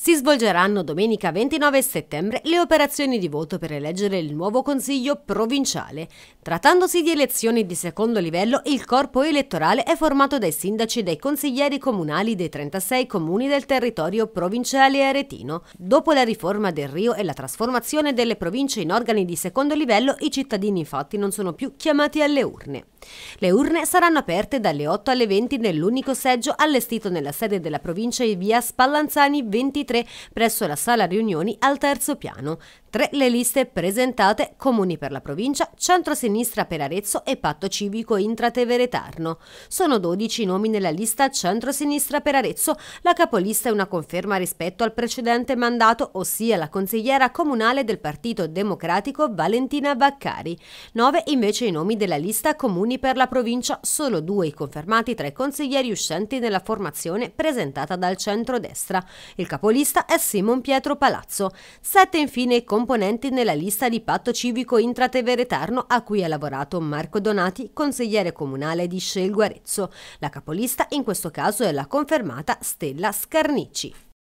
Si svolgeranno domenica 29 settembre le operazioni di voto per eleggere il nuovo Consiglio provinciale. Trattandosi di elezioni di secondo livello, il corpo elettorale è formato dai sindaci e dai consiglieri comunali dei 36 comuni del territorio provinciale aretino. Dopo la riforma del Rio e la trasformazione delle province in organi di secondo livello, i cittadini infatti non sono più chiamati alle urne. Le urne saranno aperte dalle 8 alle 20 nell'unico seggio allestito nella sede della provincia in via Spallanzani 23 presso la sala riunioni al terzo piano. Tre le liste presentate, Comuni per la provincia, Centrosinistra per Arezzo e Patto Civico Intrateveretarno. Sono 12 i nomi nella lista Centrosinistra per Arezzo, la capolista è una conferma rispetto al precedente mandato, ossia la consigliera comunale del Partito Democratico Valentina Vaccari. Nove invece i nomi della lista Comuni comuni per la provincia, solo due i confermati tra i consiglieri uscenti nella formazione presentata dal centro-destra. Il capolista è Simon Pietro Palazzo. Sette infine i componenti nella lista di patto civico intrateveretarno a cui ha lavorato Marco Donati, consigliere comunale di Scelgo Arezzo. La capolista in questo caso è la confermata Stella Scarnici.